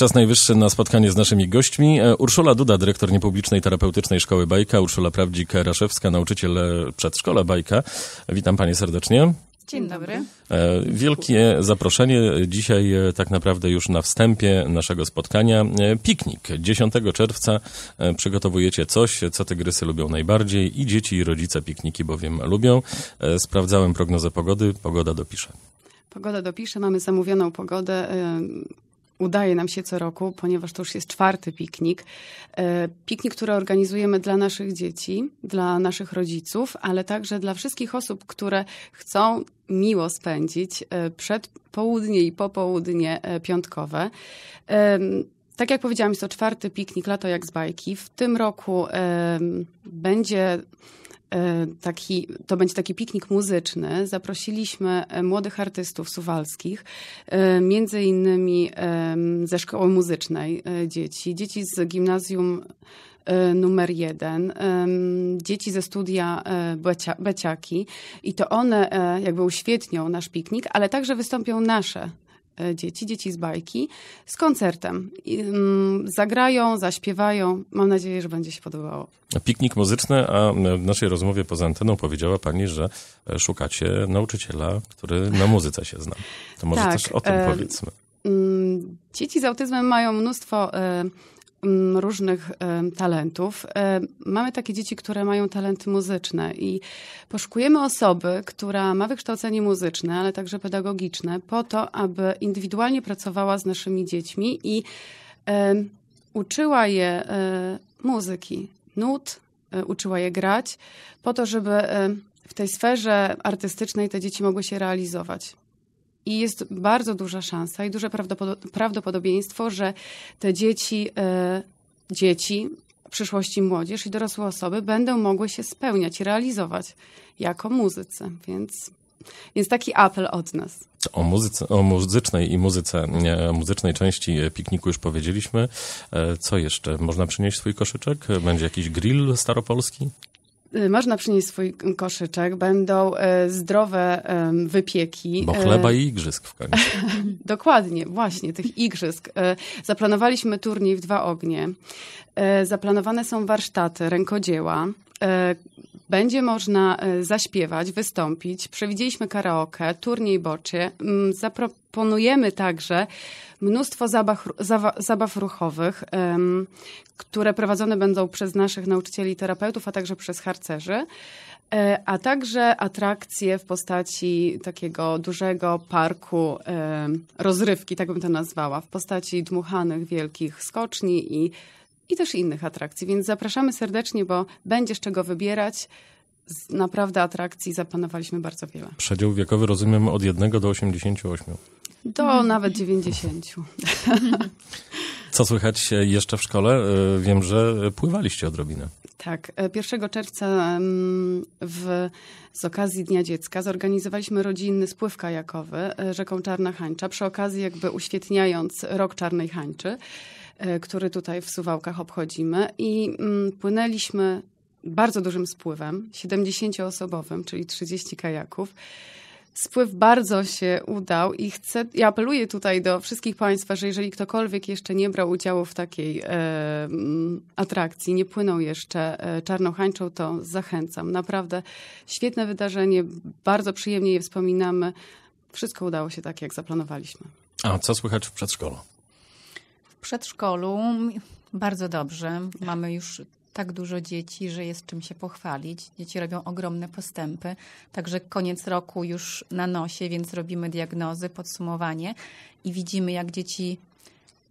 Czas najwyższy na spotkanie z naszymi gośćmi. E, Urszula Duda, dyrektor niepublicznej terapeutycznej szkoły Bajka, Urszula Prawdzik-Raszewska, nauczyciel e, przedszkola Bajka. Witam panie serdecznie. Dzień dobry. E, wielkie zaproszenie dzisiaj tak naprawdę już na wstępie naszego spotkania. Piknik. 10 czerwca przygotowujecie coś, co tygrysy lubią najbardziej i dzieci i rodzice pikniki bowiem lubią. Sprawdzałem prognozę pogody, pogoda dopisze. Pogoda dopisze, mamy zamówioną pogodę udaje nam się co roku, ponieważ to już jest czwarty piknik. E, piknik, który organizujemy dla naszych dzieci, dla naszych rodziców, ale także dla wszystkich osób, które chcą miło spędzić e, przed południe i popołudnie e, piątkowe. Tak jak powiedziałam, jest to czwarty piknik Lato jak z bajki. W tym roku y, będzie taki, to będzie taki piknik muzyczny. Zaprosiliśmy młodych artystów suwalskich, między innymi ze szkoły muzycznej e, dzieci, dzieci z gimnazjum e, numer jeden, dzieci ze studia e, Becia, Beciaki i to one jakby uświetnią nasz piknik, ale także wystąpią nasze E, dzieci, dzieci z bajki, z koncertem. Mm, zagrają, zaśpiewają. Mam nadzieję, że będzie się podobało. Piknik muzyczny, a w naszej rozmowie poza anteną powiedziała pani, że e, szukacie nauczyciela, który na muzyce się zna. To może tak, też o tym e, powiedzmy. Mm, dzieci z autyzmem mają mnóstwo różnych talentów. E, mamy takie dzieci, które mają talenty muzyczne i poszukujemy osoby, która ma wykształcenie muzyczne, ale także pedagogiczne, po to, aby indywidualnie pracowała z naszymi dziećmi i uczyła je e, muzyki, nut, e, uczyła je grać, po to, żeby w tej sferze artystycznej te dzieci mogły się realizować i jest bardzo duża szansa i duże prawdopodobieństwo, że te dzieci, e, dzieci przyszłości młodzież i dorosłe osoby będą mogły się spełniać i realizować jako muzycy. Więc, więc taki apel od nas. O, muzyce, o muzycznej i muzyce, e, muzycznej części pikniku już powiedzieliśmy. E, co jeszcze? Można przynieść swój koszyczek? Będzie jakiś grill staropolski? Y, można przynieść swój koszyczek, będą y, zdrowe wypieki. Bo y, chleba i igrzysk w końcu. Dokładnie, właśnie, tych igrzysk. Zaplanowaliśmy turniej w dwa ognie. Zaplanowane są warsztaty, rękodzieła będzie można e, zaśpiewać, wystąpić. Przewidzieliśmy karaoke, turniej bocie. Mm, zaproponujemy także mnóstwo zabaw, zabaw ruchowych, które prowadzone będą przez naszych nauczycieli terapeutów, a także przez harcerzy e, a także atrakcje w postaci takiego dużego parku rozrywki, tak bym to nazwała, w postaci dmuchanych wielkich skoczni i i też innych atrakcji, więc zapraszamy serdecznie, bo będziesz czego wybierać. Z naprawdę atrakcji zapanowaliśmy bardzo wiele. Przedział wiekowy rozumiem od 1 do 88. Do nawet 90. Co słychać jeszcze w szkole? E, wiem, że pływaliście odrobinę. Tak. 1 e, czerwca mm, w, z okazji Dnia Dziecka zorganizowaliśmy rodzinny spływ kajakowy e, rzeką Czarna Hańcza, przy okazji jakby uświetniając rok Czarnej Hańczy. E, który tutaj w Suwałkach obchodzimy i mm, płynęliśmy bardzo dużym spływem, 70-osobowym, czyli 30 kajaków. Spływ bardzo się udał i chcę, ja apeluję tutaj do wszystkich Państwa, że jeżeli ktokolwiek jeszcze nie brał udziału w takiej e, mm, atrakcji, nie płynął jeszcze e, czarnochańczą, to zachęcam. Naprawdę świetne wydarzenie, bardzo przyjemnie je wspominamy. Wszystko udało się tak, jak zaplanowaliśmy. A co słychać w przedszkolu? przedszkolu bardzo dobrze. Mamy już tak dużo dzieci, że jest czym się pochwalić. Dzieci robią ogromne postępy, także koniec roku już na nosie, więc robimy diagnozy, podsumowanie i widzimy, jak dzieci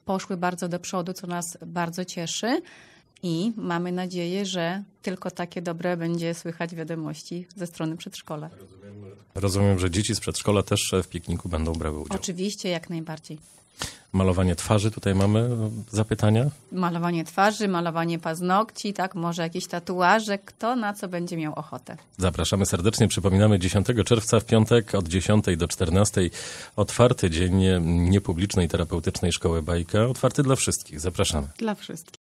poszły bardzo do przodu, co nas bardzo cieszy. I mamy nadzieję, że tylko takie dobre będzie słychać wiadomości ze strony przedszkola. Rozumiem, że dzieci z przedszkola też w pikniku będą brały udział. Oczywiście, jak najbardziej. Malowanie twarzy tutaj mamy no, zapytania? Malowanie twarzy, malowanie paznokci, tak, może jakieś tatuaże, kto na co będzie miał ochotę. Zapraszamy serdecznie, przypominamy 10 czerwca w piątek od 10 do 14 otwarty dzień niepublicznej terapeutycznej szkoły Bajka, otwarty dla wszystkich, zapraszamy. Dla wszystkich.